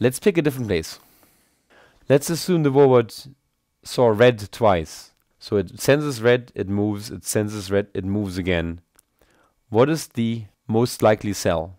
Let's pick a different place. Let's assume the robot saw red twice. So it senses red, it moves, it senses red, it moves again. What is the most likely cell?